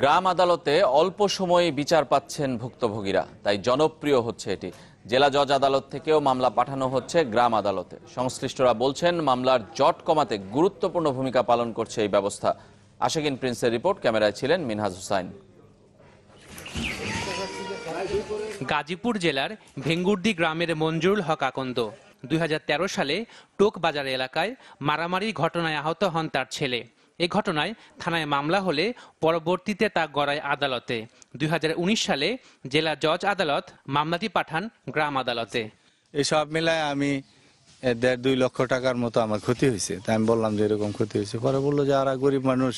গ্রাম আদালতে অল্প সময়ে বিচার পাচ্ছেন ভুক্তভোগীরা তাই জনপ্রিয় হচ্ছে এটি জেলা জজ আদালত থেকেও মামলা পাঠানো হচ্ছে গ্রাম আদালতে সংশ্লিষ্টরা বলছেন মামলার জট কমাতে গুরুত্বপূর্ণ ভূমিকা পালন করছে এই ব্যবস্থা আশেকিন প্রিন্সের রিপোর্ট ক্যামেরায় ছিলেন মিনহাজ হুসাইন গাজীপুর জেলার ভেঙ্গুর্দি গ্রামের মঞ্জুরুল হক আকন্দ দুই সালে টোক বাজার এলাকায় মারামারি ঘটনায় আহত হন তার ছেলে এ ঘটনায় থানায় মামলা হলে পরবর্তীতে তা গড়ায় আদালতে দুই সালে জেলা জজ আদালত মামলাটি পাঠান গ্রাম আদালতে এসব মেলায় আমি দেড় দুই লক্ষ টাকার মতো আমার ক্ষতি হয়েছে তাই আমি বললাম যে এরকম ক্ষতি হয়েছে পরে বললো যে আর গরিব মানুষ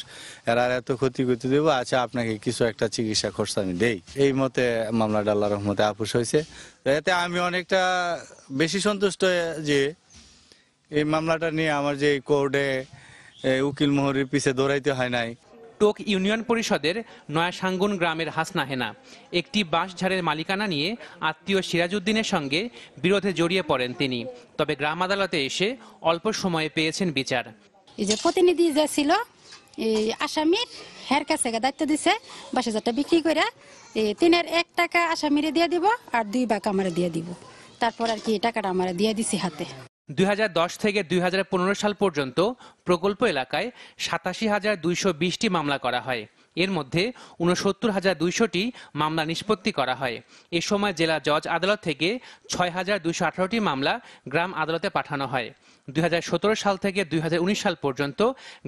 এরা এত ক্ষতি করতে দেবো আচ্ছা আপনাকে কিছু একটা চিকিৎসা খরচ আমি দেই এই মতে মামলা ডাল্লা রহমতে আপুস হয়েছে এতে আমি অনেকটা বেশি সন্তুষ্ট যে এই মামলাটা নিয়ে আমার যে কোর্টে উকিল মোহরের পিছে দৌড়াইতে হয় নাই টোক ইউনিয়ন পরিষদের নয়াসাঙ্গুন গ্রামের হাসনা হেনা একটি বাঁশঝাড়ের মালিকানা নিয়ে আত্মীয় সিরাজউদ্দিনের সঙ্গে বিরোধে জড়িয়ে পড়েন তিনি তবে গ্রাম আদালতে এসে অল্প সময়ে পেয়েছেন বিচার এই যে প্রতিনিধি যে ছিল এই আসামির হের কাছে দায়িত্ব দিছে বাঁশ হাজারটা বিক্রি করে তিনের এক টাকা আসামিরে দিয়ে দিব আর দুই বাঘ আমার দিয়ে দিব তারপর আর কি টাকাটা আমার দিয়ে দিছি হাতে 2010 থেকে দুই সাল পর্যন্ত প্রকল্প এলাকায় সাতাশি হাজার দুইশো বিশটি মামলা করা হয় এর মধ্যে উনসত্তর হাজার দুইশোটি মামলা নিষ্পত্তি করা হয় এ সময় জেলা জজ আদালত থেকে ছয় হাজার দুইশো আঠারোটি মামলা গ্রাম আদালতে পাঠানো হয় দুই সাল থেকে দুই সাল পর্যন্ত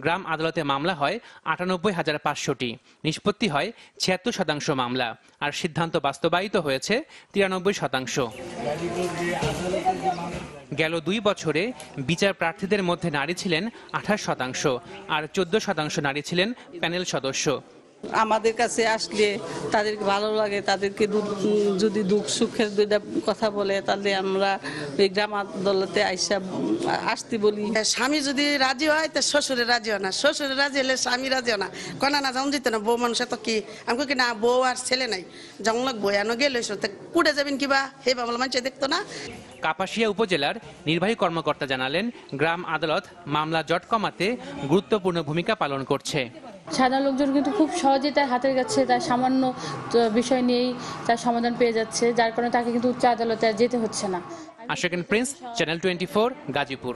গ্রাম আদালতে মামলা হয় আটানব্বই হাজার পাঁচশোটি নিষ্পত্তি হয় ছিয়াত্তর শতাংশ মামলা আর সিদ্ধান্ত বাস্তবায়িত হয়েছে তিরানব্বই শতাংশ গেল দুই বছরে বিচার প্রার্থীদের মধ্যে নারী ছিলেন আঠাশ শতাংশ আর চোদ্দ শতাংশ নারী ছিলেন প্যানেল সদস্য আমাদের কাছে আসলে তাদেরকে ভালো লাগে তাদেরকে যদি দুঃখ সুখের দুইটা কথা বলে তাহলে আমরা ওই গ্রাম আদালতে আইসা আসতে বলি স্বামী যদি রাজি হয় তা শ্বশুরে রাজি হয় না শ্বশুরে রাজি হলে স্বামী রাজি না কনা না যেমন দিত না বউ মানুষে তো কি আমি কি না বউ আর ছেলে নাই যেমন বয়ানো গেলে কুড়ে যাবেন কিবা হে বাবলা মানুষ দেখতো না কাপাসিয়া উপজেলার নির্বাহী কর্মকর্তা জানালেন গ্রাম আদালত মামলা জট কমাতে গুরুত্বপূর্ণ ভূমিকা পালন করছে সাধারণ লোকজন কিন্তু খুব সহজেই তার হাতের কাছে তার সামান্য বিষয় নিয়েই তার সমাধান পেয়ে যাচ্ছে যার কারণে তাকে কিন্তু উচ্চ আদালতে যেতে হচ্ছে না আশাকিন প্রিন্স চ্যানেল টোয়েন্টি গাজীপুর